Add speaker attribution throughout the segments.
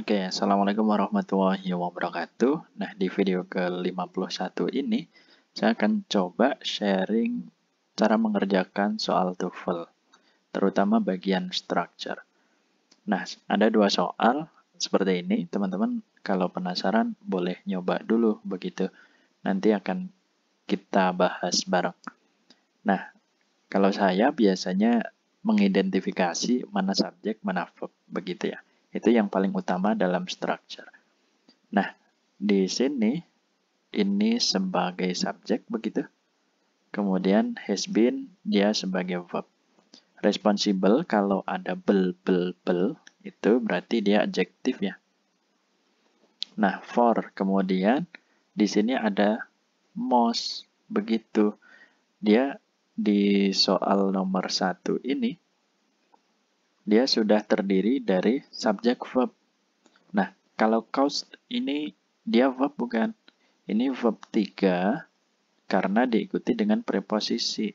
Speaker 1: Oke, okay, Assalamualaikum warahmatullahi wabarakatuh. Nah, di video ke-51 ini, saya akan coba sharing cara mengerjakan soal TOEFL, terutama bagian structure. Nah, ada dua soal seperti ini. Teman-teman, kalau penasaran, boleh nyoba dulu begitu. Nanti akan kita bahas bareng. Nah, kalau saya biasanya mengidentifikasi mana subjek, mana verb, begitu ya. Itu yang paling utama dalam structure. Nah, di sini ini sebagai subjek begitu. Kemudian has been dia sebagai verb. Responsible kalau ada bel bel bel itu berarti dia adjektif ya. Nah, for kemudian di sini ada most begitu. Dia di soal nomor satu ini dia sudah terdiri dari subjek verb. Nah, kalau cause ini dia verb bukan? Ini verb 3 karena diikuti dengan preposisi.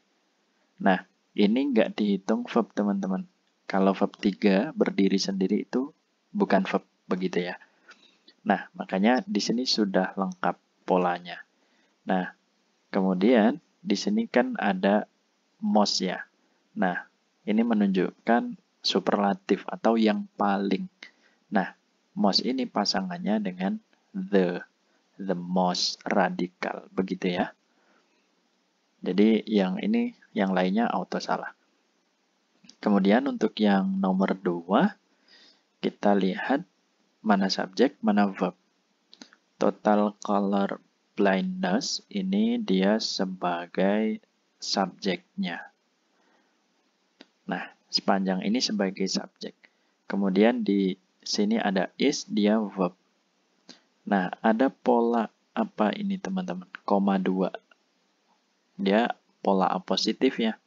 Speaker 1: Nah, ini nggak dihitung verb, teman-teman. Kalau verb 3 berdiri sendiri itu bukan verb, begitu ya. Nah, makanya di sini sudah lengkap polanya. Nah, kemudian di sini kan ada most ya. Nah, ini menunjukkan superlatif atau yang paling. Nah, most ini pasangannya dengan the, the most radical begitu ya. Jadi yang ini, yang lainnya auto salah. Kemudian untuk yang nomor dua, kita lihat mana subjek, mana verb. Total color blindness ini dia sebagai subjeknya. Nah, sepanjang ini sebagai subjek. Kemudian di sini ada is, dia verb. Nah, ada pola apa ini teman-teman? Koma 2. Dia pola apositif ya.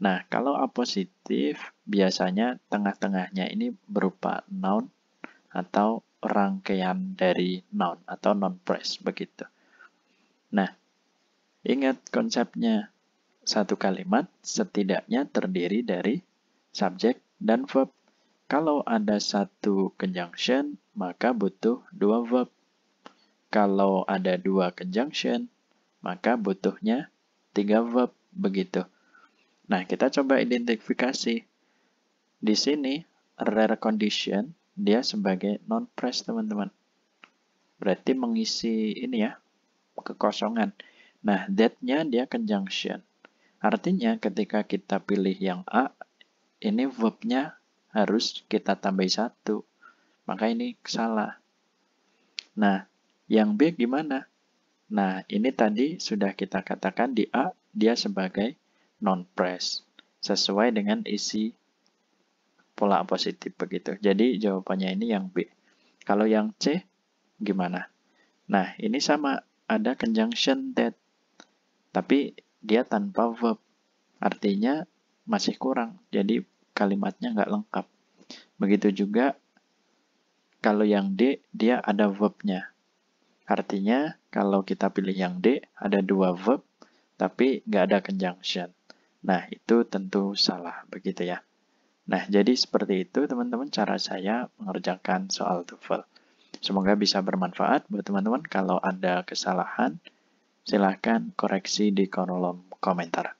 Speaker 1: Nah, kalau apositif biasanya tengah-tengahnya ini berupa noun atau rangkaian dari noun atau non phrase begitu. Nah, ingat konsepnya satu kalimat setidaknya terdiri dari subjek, dan verb. Kalau ada satu conjunction, maka butuh dua verb. Kalau ada dua conjunction, maka butuhnya tiga verb, begitu. Nah, kita coba identifikasi. Di sini, rare condition, dia sebagai non-press, teman-teman. Berarti mengisi ini ya, kekosongan. Nah, that-nya dia conjunction. Artinya ketika kita pilih yang A, ini verbnya harus kita tambah satu. Maka ini salah. Nah, yang B gimana? Nah, ini tadi sudah kita katakan di A, dia sebagai non-press. Sesuai dengan isi pola positif begitu. Jadi, jawabannya ini yang B. Kalau yang C, gimana? Nah, ini sama. Ada conjunction that. Tapi, dia tanpa verb. Artinya, masih kurang. Jadi, kalimatnya nggak lengkap. Begitu juga kalau yang D, dia ada verbnya. Artinya, kalau kita pilih yang D, ada dua verb, tapi nggak ada conjunction. Nah, itu tentu salah, begitu ya. Nah, jadi seperti itu teman-teman cara saya mengerjakan soal TOEFL. Semoga bisa bermanfaat buat teman-teman. Kalau ada kesalahan, silahkan koreksi di kolom komentar.